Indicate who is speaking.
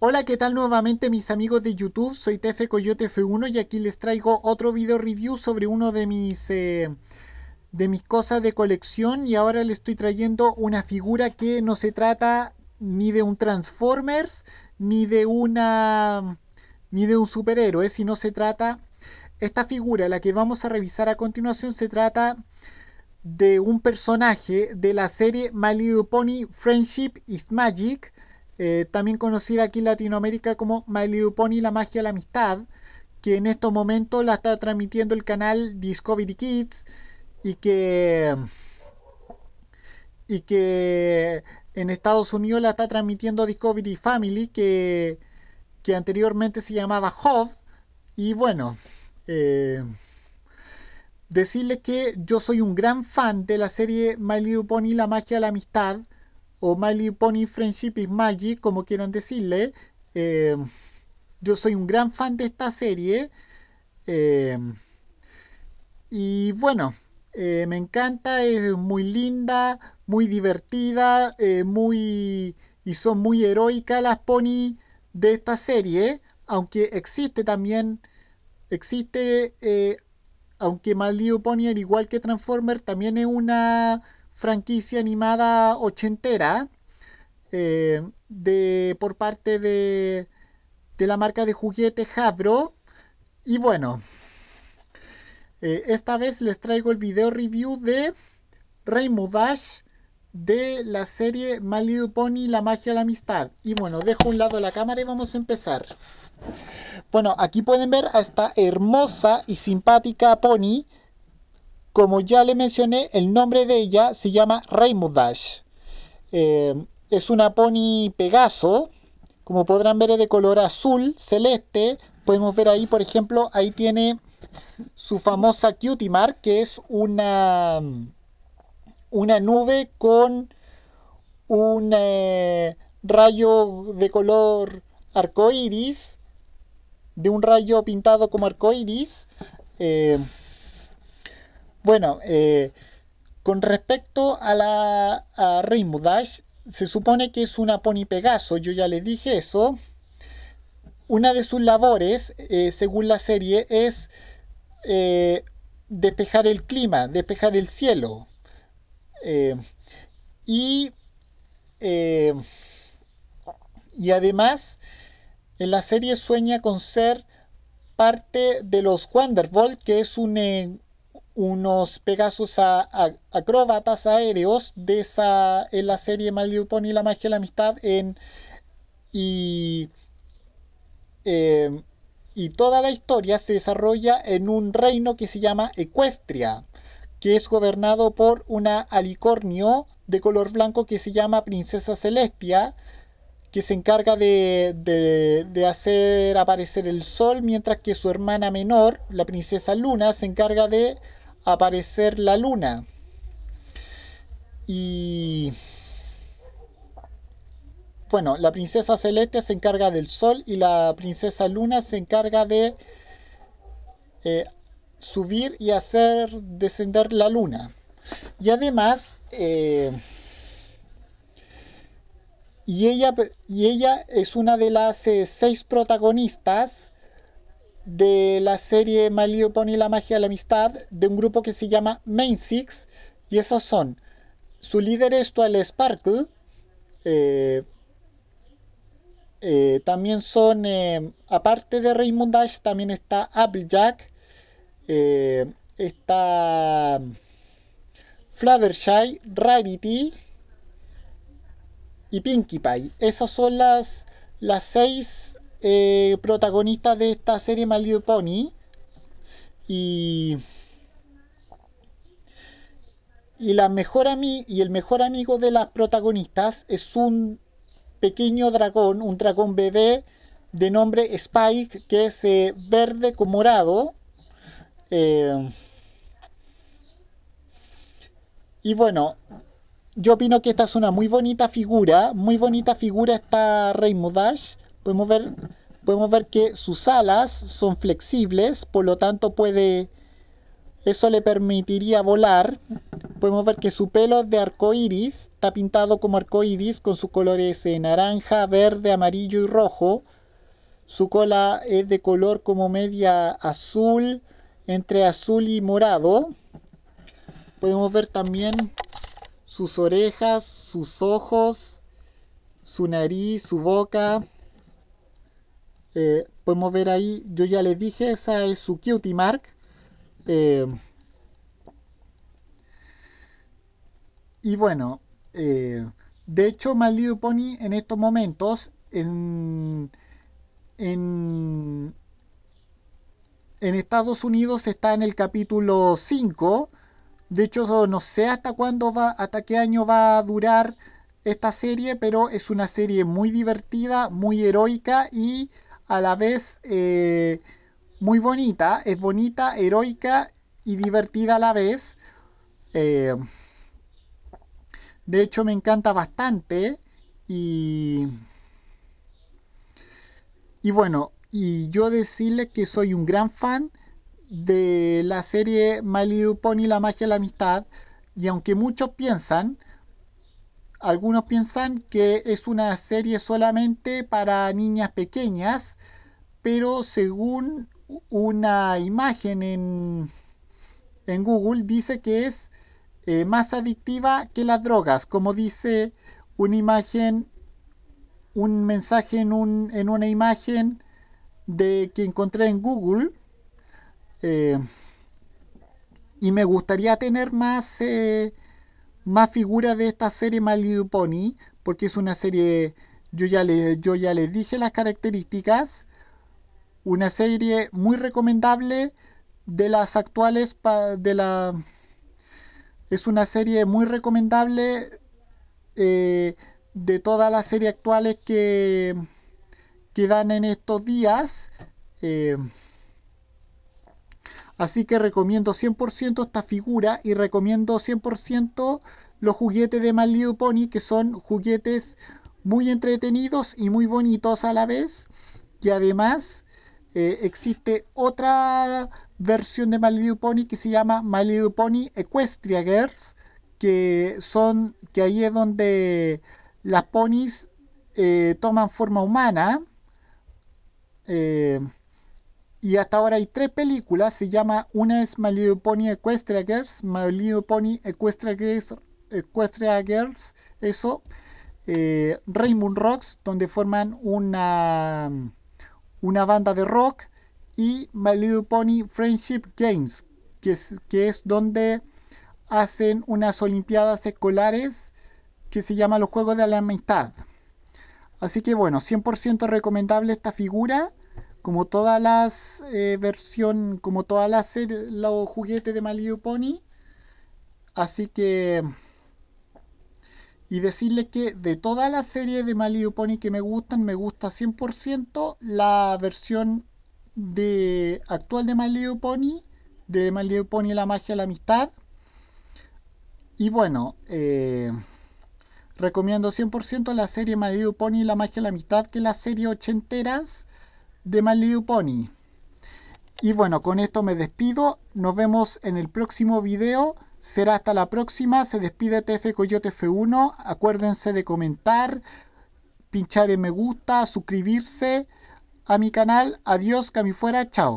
Speaker 1: Hola, ¿qué tal nuevamente mis amigos de YouTube? Soy Tefe Coyote F1 y aquí les traigo otro video review sobre uno de mis eh, de mis cosas de colección y ahora les estoy trayendo una figura que no se trata ni de un Transformers ni de una ni de un superhéroe, sino se trata esta figura, la que vamos a revisar a continuación, se trata de un personaje de la serie My Little Pony Friendship is Magic eh, también conocida aquí en Latinoamérica como My Little Pony, la magia de la amistad, que en estos momentos la está transmitiendo el canal Discovery Kids y que y que en Estados Unidos la está transmitiendo Discovery Family, que, anteriormente se llamaba Hov. Y bueno, eh, Decirles que yo soy un gran fan de la serie My Little Pony, La Magia de la Amistad o Little Pony Friendship is Magic, como quieran decirle. Eh, yo soy un gran fan de esta serie. Eh, y bueno, eh, me encanta, es muy linda, muy divertida, muy y son muy heroicas las pony de esta serie. Aunque existe también, existe, aunque Little Pony, al igual que Transformer, también es una franquicia animada ochentera eh, de, por parte de, la marca de juguete Hasbro. Y bueno, eh, esta vez les traigo el video review de Rainbow Dash de la serie My Little Pony, La Magia de la Amistad. Y bueno, dejo a un lado la cámara y vamos a empezar. Bueno, aquí pueden ver a esta hermosa y simpática pony como ya le mencioné, el nombre de ella se llama Raymond Dash. Eh, es una pony Pegaso. Como podrán ver, es de color azul, celeste. Podemos ver ahí, por ejemplo, ahí tiene su famosa Cutie Mark, que es una, una nube con un eh, rayo de color arcoíris, de un rayo pintado como arcoíris. Eh, bueno, eh, con respecto a la Rainbow Dash, se supone que es una Pony Pegaso, yo ya le dije eso. Una de sus labores, eh, según la serie, es eh, despejar el clima, despejar el cielo. y, y además, en la serie sueña con ser parte de los Wonderbolt, que es un unos pegasos a, acróbatas aéreos de esa, en la serie Maldiupon y la magia de la amistad en, y, em, y toda la historia se desarrolla en un reino que se llama Ecuestria, que es gobernado por una alicornio de color blanco que se llama Princesa Celestia, que se encarga de, de, hacer aparecer el sol, mientras que su hermana menor, la princesa Luna, se encarga de aparecer la luna. Y bueno, la princesa celeste se encarga del sol y la princesa luna se encarga de eh, subir y hacer descender la luna. Y además, eh, y, ella, y ella es una de las eh, seis protagonistas de la serie Malio La Magia de la Amistad de un grupo que se llama Main Six y esas son su líder es el Sparkle eh, eh, también son eh, aparte de Raymond Dash también está Applejack está Fluttershy Rarity y Pinkie Pie esas son las las seis eh, protagonista de esta serie My Little Pony. Y, y, la mejor y el mejor amigo de las protagonistas es un pequeño dragón, un dragón bebé de nombre Spike, que es eh, verde con morado. Eh, y bueno, yo opino que esta es una muy bonita figura, muy bonita figura esta Rainbow Dash. Podemos ver, podemos ver que sus alas son flexibles, por lo tanto puede... Eso le permitiría volar. Podemos ver que su pelo es de arco iris está pintado como arco iris con sus colores naranja, verde, amarillo y rojo. Su cola es de color como media azul, entre azul y morado. Podemos ver también sus orejas, sus ojos, su nariz, su boca. Eh, podemos ver ahí, yo ya les dije, esa es su cutie mark. Eh, y bueno, eh, de hecho, My Little Pony en estos momentos, en, en, en Estados Unidos está en el capítulo 5. De hecho, no sé hasta cuándo va, hasta qué año va a durar esta serie, pero es una serie muy divertida, muy heroica y a la vez eh, muy bonita, es bonita, heroica y divertida a la vez. Eh, de hecho, me encanta bastante. Y, y bueno, y yo decirle que soy un gran fan de la serie My Little Pony, La Magia de la Amistad. Y aunque muchos piensan algunos piensan que es una serie solamente para niñas pequeñas, pero según una imagen en, Google dice que es eh, más adictiva que las drogas, como dice una imagen, un mensaje en, un, en una imagen de que encontré en Google. Eh, y me gustaría tener más... Eh, más figura de esta serie My Pony, porque es una serie, yo ya, le, yo ya les dije las características, una serie muy recomendable de las actuales, de la, es una serie muy recomendable eh, de todas las series actuales que, que dan en estos días. Eh, Así que recomiendo 100% esta figura y recomiendo 100% los juguetes de My Little Pony, que son juguetes muy entretenidos y muy bonitos a la vez. Y además eh, existe otra versión de My Little Pony que se llama My Little Pony Equestria Girls, que son que ahí es donde las ponis eh, toman forma humana. Eh, y hasta ahora hay tres películas, se llama, una es My Little Pony Equestria Girls, My Little Pony Equestria Girls, Equestria Girls eso, eh, Raymond Rocks, donde forman una, una banda de rock, y My Little Pony Friendship Games, que es, que es donde hacen unas olimpiadas escolares que se llama los Juegos de la Amistad. Así que bueno, 100% recomendable esta figura como todas las eh, versiones, como todas las los juguetes de Malibu Pony. Así que y decirle que de todas las serie de Malibu Pony que me gustan, me gusta 100% la versión de actual de Malibu Pony, de Malibu Pony la magia de la amistad. Y bueno, eh, recomiendo 100% la serie Malibu Pony la magia de la amistad que la serie ochenteras de My Pony. Y bueno, con esto me despido. Nos vemos en el próximo video. Será hasta la próxima. Se despide TF Coyote F1. Acuérdense de comentar, pinchar en me gusta, suscribirse a mi canal. Adiós, cami fuera, chao.